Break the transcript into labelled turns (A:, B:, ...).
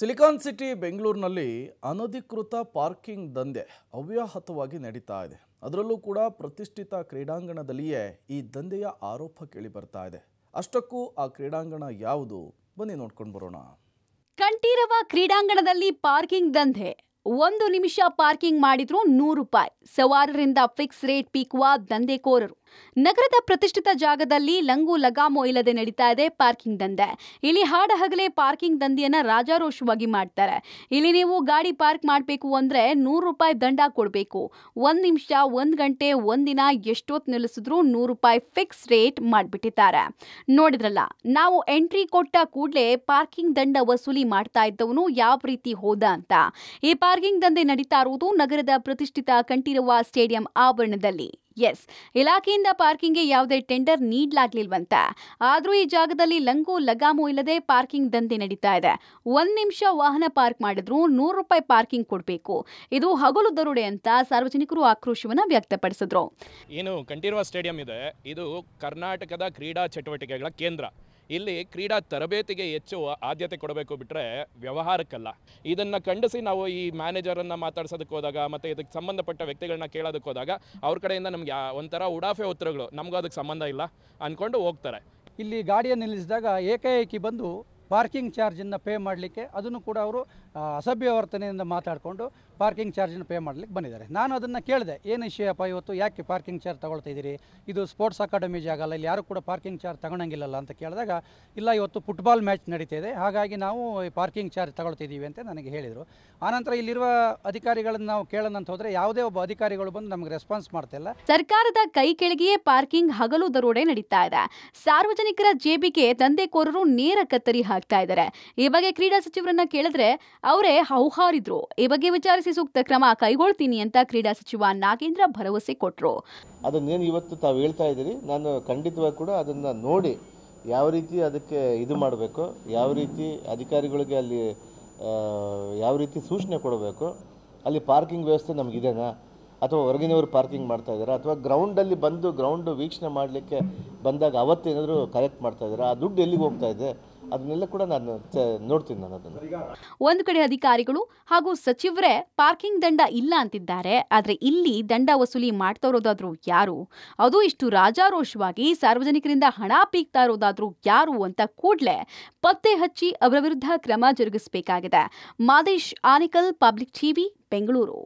A: silicon city ಬೆಂಗಳೂರಿನಲ್ಲಿ ಅನಧಿಕೃತ parking ದಂಧೆ ಅವ್ಯಾಹತವಾಗಿ ನಡೀತಾ ಇದೆ ಅದರಲ್ಲೂ ಕೂಡ ಪ್ರತಿಷ್ಠಿತ ಕ್ರೀಡಾಂಗಣದಲ್ಲಿಯೇ ಈ ದಂಧೆಯ ಆರೋಪ ಕೇಳಿ ಬರ್ತಾ ಇದೆ ಅಷ್ಟಕ್ಕೂ ಆ ಕ್ರೀಡಾಂಗಣ ಯಾವುದು ಬನ್ನಿ ನೋಡ್ಕೊಂಡು ಬರೋಣ
B: ಕಂಠೀರವ ಕ್ರೀಡಾಂಗಣದಲ್ಲಿ ಪಾರ್ಕಿಂಗ್ ದಂಧೆ ಒಂದು ನಿಮಿಷ ಪಾರ್ಕಿಂಗ್ ಮಾಡಿದ್ರು ನೂರು ರೂಪಾಯಿ ಸವಾರರಿಂದ ಫಿಕ್ಸ್ ರೇಟ್ ಪೀಕುವ ದಂಧೆಕೋರರು ನಗರದ ಪ್ರತಿಷ್ಠಿತ ಜಾಗದಲ್ಲಿ ಲಂಗು ಲಗಾಮೋ ಇಲ್ಲದೆ ನಡೀತಾ ಇದೆ ಪಾರ್ಕಿಂಗ್ ದಂಧೆ ಇಲ್ಲಿ ಹಾಡ ಹಗಲೇ ಪಾರ್ಕಿಂಗ್ ದಂಧೆಯನ್ನ ರಾಜಾರೋಷವಾಗಿ ಮಾಡ್ತಾರೆ ಇಲ್ಲಿ ನೀವು ಗಾಡಿ ಪಾರ್ಕ್ ಮಾಡಬೇಕು ಅಂದ್ರೆ ನೂರು ರೂಪಾಯಿ ದಂಡ ಕೊಡಬೇಕು ಒಂದ್ ನಿಮಿಷ ಒಂದ್ ಗಂಟೆ ಒಂದಿನ ಎಷ್ಟೊತ್ತು ನಿಲ್ಲಿಸಿದ್ರು ನೂರು ರೂಪಾಯಿ ಫಿಕ್ಸ್ ರೇಟ್ ಮಾಡಿಬಿಟ್ಟಿದ್ದಾರೆ ನೋಡಿದ್ರಲ್ಲ ನಾವು ಎಂಟ್ರಿ ಕೊಟ್ಟ ಕೂಡಲೇ ಪಾರ್ಕಿಂಗ್ ದಂಡ ವಸೂಲಿ ಮಾಡ್ತಾ ಇದ್ದವನು ಯಾವ ರೀತಿ ಹೋದ ಅಂತ ಈ ಪಾರ್ಕಿಂಗ್ ದಂಧೆ ನಡೀತಾ ಇರುವುದು ನಗರದ ಪ್ರತಿಷ್ಠಿತ ಕಂಠೀರವ ಸ್ಟೇಡಿಯಂ ಆವರಣದಲ್ಲಿ ಎಸ್ ಇಲಾಖೆಯಿಂದ ಪಾರ್ಕಿಂಗ್ಗೆ ಯಾವುದೇ ಟೆಂಡರ್ ನೀಡಲಾಗ್ಲಿಲ್ವಂತೆ ಆದರೂ ಈ ಜಾಗದಲ್ಲಿ ಲಂಗು ಲಗಾಮು ಇಲ್ಲದೆ ಪಾರ್ಕಿಂಗ್ ದಂಧೆ ನಡೀತಾ ಇದೆ ಒಂದು ನಿಮಿಷ ವಾಹನ ಪಾರ್ಕ್ ಮಾಡಿದ್ರು ನೂರು ರೂಪಾಯಿ ಪಾರ್ಕಿಂಗ್ ಕೊಡಬೇಕು ಇದು ಹಗಲು ದರುಡೆ ಅಂತ ಸಾರ್ವಜನಿಕರು ಆಕ್ರೋಶವನ್ನು ವ್ಯಕ್ತಪಡಿಸಿದ್ರು
A: ಏನು ಕಂಠೀರವ ಸ್ಟೇಡಿಯಂ ಇದೆ ಇದು ಕರ್ನಾಟಕದ ಕ್ರೀಡಾ ಚಟುವಟಿಕೆಗಳ ಕೇಂದ್ರ ಇಲ್ಲಿ ಕ್ರೀಡಾ ತರಬೇತಿಗೆ ಹೆಚ್ಚು ಆದ್ಯತೆ ಕೊಡಬೇಕು ಬಿಟ್ಟರೆ ವ್ಯವಹಾರಕ್ಕಲ್ಲ ಇದನ್ನು ಖಂಡಿಸಿ ನಾವು ಈ ಮ್ಯಾನೇಜರನ್ನು ಮಾತಾಡ್ಸೋದಕ್ಕೆ ಹೋದಾಗ ಮತ್ತು ಇದಕ್ಕೆ ಸಂಬಂಧಪಟ್ಟ ವ್ಯಕ್ತಿಗಳನ್ನ ಕೇಳೋದಕ್ಕೆ ಹೋದಾಗ ಅವ್ರ ಕಡೆಯಿಂದ ನಮಗೆ ಒಂಥರ ಉಡಾಫೆ ಉತ್ತರಗಳು ನಮಗೂ ಅದಕ್ಕೆ ಸಂಬಂಧ ಇಲ್ಲ ಅಂದ್ಕೊಂಡು ಹೋಗ್ತಾರೆ
C: ಇಲ್ಲಿ ಗಾಡಿಯನ್ನು ನಿಲ್ಲಿಸಿದಾಗ ಏಕಾಏಕಿ ಬಂದು ಪಾರ್ಕಿಂಗ್ ಚಾರ್ಜನ್ನು ಪೇ ಮಾಡಲಿಕ್ಕೆ ಅದನ್ನು ಕೂಡ ಅವರು ಅಸಭ್ಯ ವರ್ತನೆಯಿಂದ ಮಾತಾಡಿಕೊಂಡು ಪಾರ್ಕಿಂಗ್ ಚಾರ್ಜನ್ನು ಪೇ ಮಾಡಲಿಕ್ಕೆ ಬಂದಿದ್ದಾರೆ ನಾನು ಅದನ್ನು ಕೇಳಿದೆ ಏನು ವಿಷಯಪ್ಪ ಇವತ್ತು ಯಾಕೆ ಪಾರ್ಕಿಂಗ್ ಚಾರ್ಜ್ ತೊಗೊಳ್ತಿದ್ದೀರಿ ಇದು ಸ್ಪೋರ್ಟ್ಸ್ ಅಕಾಡೆಮಿ ಜಾಗ ಅಲ್ಲ ಇಲ್ಲಿ ಯಾರು ಕೂಡ ಪಾರ್ಕಿಂಗ್ ಚಾರ್ಜ್ ತಗೊಳಂಗಿಲ್ಲಲ್ಲ ಅಂತ ಕೇಳಿದಾಗ ಇಲ್ಲ ಇವತ್ತು ಫುಟ್ಬಾಲ್ ಮ್ಯಾಚ್ ಇದೆ ಹಾಗಾಗಿ ನಾವು ಪಾರ್ಕಿಂಗ್ ಚಾರ್ಜ್ ತಗೊಳ್ತಿದ್ದೀವಿ ಅಂತ ನನಗೆ ಹೇಳಿದರು ಆನಂತರ ಇಲ್ಲಿರುವ ಅಧಿಕಾರಿಗಳನ್ನು ನಾವು ಅಂತ ಹೋದರೆ ಯಾವುದೇ ಒಬ್ಬ ಅಧಿಕಾರಿಗಳು ಬಂದು ನಮಗೆ ರೆಸ್ಪಾನ್ಸ್ ಮಾಡ್ತಿಲ್ಲ
B: ಸರ್ಕಾರದ ಕೈ ಕೆಳಗೆಯೇ ಪಾರ್ಕಿಂಗ್ ಹಗಲು ದರೋಡೆ ನಡೀತಾ ಇದೆ ಸಾರ್ವಜನಿಕರ ಜೇಬಿಗೆ ದಂಧೆಕೋರರು ನೇರ ಕತ್ತರಿ ಹಾಕಿ ಆಗ್ತಾ ಇದ್ದಾರೆ ಈ ಬಗ್ಗೆ ಕ್ರೀಡಾ ಸಚಿವರನ್ನ ಕೇಳಿದ್ರೆ ಅವರೇ ಹೌಹಾರಿದ್ರು ಈ ಬಗ್ಗೆ ವಿಚಾರಿಸಿ ಸೂಕ್ತ ಕ್ರಮ ಕೈಗೊಳ್ತೀನಿ ಅಂತ ಕ್ರೀಡಾ ಸಚಿವ ನಾಗೇಂದ್ರ ಭರವಸೆ ಕೊಟ್ಟರು
D: ಅದನ್ನೇನು ಇವತ್ತು ತಾವು ಹೇಳ್ತಾ ಇದ್ದೀರಿ ನಾನು ಖಂಡಿತವಾಗಿ ಕೂಡ ಅದನ್ನ ನೋಡಿ ಯಾವ ರೀತಿ ಅದಕ್ಕೆ ಇದು ಮಾಡಬೇಕು ಯಾವ ರೀತಿ ಅಧಿಕಾರಿಗಳಿಗೆ ಅಲ್ಲಿ ಯಾವ ರೀತಿ ಸೂಚನೆ ಕೊಡಬೇಕು ಅಲ್ಲಿ ಪಾರ್ಕಿಂಗ್ ವ್ಯವಸ್ಥೆ ನಮಗಿದೆನಾ ಅಥವಾ ಹೊರಗಿನವರು ಪಾರ್ಕಿಂಗ್ ಮಾಡ್ತಾ ಇದ್ದಾರೆ ಅಥವಾ ಗ್ರೌಂಡಲ್ಲಿ ಬಂದು ಗ್ರೌಂಡು ವೀಕ್ಷಣೆ ಮಾಡಲಿಕ್ಕೆ ಬಂದಾಗ ಅವತ್ತೇನಾದರೂ ಕಲೆಕ್ಟ್ ಮಾಡ್ತಾ ಇದ್ದಾರೆ ಆ ದುಡ್ಡು ಎಲ್ಲಿಗೆ ಹೋಗ್ತಾ ಇದೆ ಅದನ್ನೆಲ್ಲ ಕೂಡ ನಾನು ನೋಡ್ತೀನಿ ನಾನು ಅದನ್ನು
B: ಒಂದು ಕಡೆ ಅಧಿಕಾರಿಗಳು ಹಾಗೂ ಸಚಿವರೇ ಪಾರ್ಕಿಂಗ್ ದಂಡ ಇಲ್ಲ ಅಂತಿದ್ದಾರೆ ಆದರೆ ಇಲ್ಲಿ ದಂಡ ವಸೂಲಿ ಮಾಡ್ತಾ ಇರೋದಾದ್ರೂ ಯಾರು ಅದು ಇಷ್ಟು ರಾಜಾರೋಷವಾಗಿ ಸಾರ್ವಜನಿಕರಿಂದ ಹಣ ಪೀಕ್ತಾ ಇರೋದಾದ್ರೂ ಯಾರು ಅಂತ ಕೂಡಲೇ ಪತ್ತೆ ಹಚ್ಚಿ ಅವರ ವಿರುದ್ಧ ಕ್ರಮ ಜರುಗಿಸಬೇಕಾಗಿದೆ ಮಾದೇಶ್ ಆನಿಕಲ್ ಪಬ್ಲಿಕ್ ಟಿವಿ ಬೆಂಗಳೂರು